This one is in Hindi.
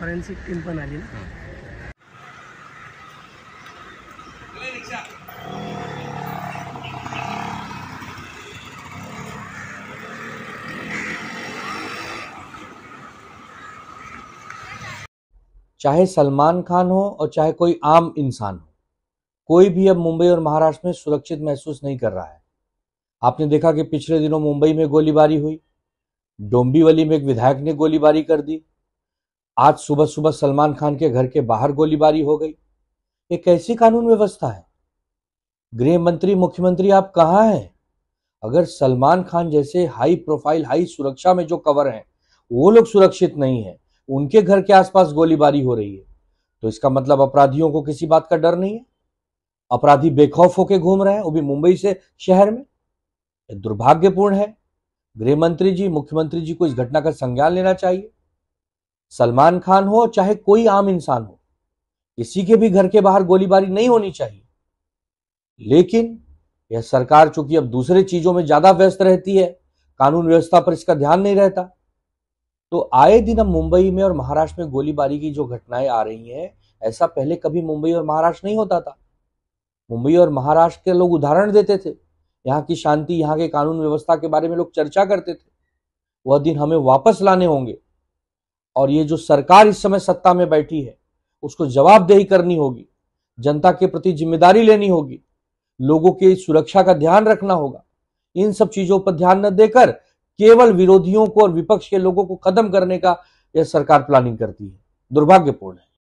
फॉरेन्सिक टीम पण आली ना चाहे सलमान खान हो और चाहे कोई आम इंसान हो कोई भी अब मुंबई और महाराष्ट्र में सुरक्षित महसूस नहीं कर रहा है आपने देखा कि पिछले दिनों मुंबई में गोलीबारी हुई डोंबीवली में एक विधायक ने गोलीबारी कर दी आज सुबह सुबह सलमान खान के घर के बाहर गोलीबारी हो गई ये कैसी कानून व्यवस्था है गृह मंत्री मुख्यमंत्री आप कहाँ हैं अगर सलमान खान जैसे हाई प्रोफाइल हाई सुरक्षा में जो कवर हैं वो लोग सुरक्षित नहीं है उनके घर के आसपास गोलीबारी हो रही है तो इसका मतलब अपराधियों को किसी बात का डर नहीं है अपराधी बेखौफ होके घूम रहे हैं वो भी मुंबई से शहर में दुर्भाग्यपूर्ण है गृह मंत्री जी मुख्यमंत्री जी को इस घटना का संज्ञान लेना चाहिए सलमान खान हो चाहे कोई आम इंसान हो किसी के भी घर के बाहर गोलीबारी नहीं होनी चाहिए लेकिन यह सरकार चूंकि अब दूसरे चीजों में ज्यादा व्यस्त रहती है कानून व्यवस्था पर इसका ध्यान नहीं रहता तो आए दिन अब मुंबई में और महाराष्ट्र में गोलीबारी की जो घटनाएं आ रही हैं ऐसा पहले कभी मुंबई और महाराष्ट्र नहीं होता था मुंबई और महाराष्ट्र के लोग उदाहरण देते थे यहाँ की शांति यहाँ के कानून व्यवस्था के बारे में लोग चर्चा करते थे वह दिन हमें वापस लाने होंगे और ये जो सरकार इस समय सत्ता में बैठी है उसको जवाबदेही करनी होगी जनता के प्रति जिम्मेदारी लेनी होगी लोगों की सुरक्षा का ध्यान रखना होगा इन सब चीजों पर ध्यान न देकर केवल विरोधियों को और विपक्ष के लोगों को खत्म करने का यह सरकार प्लानिंग करती है दुर्भाग्यपूर्ण है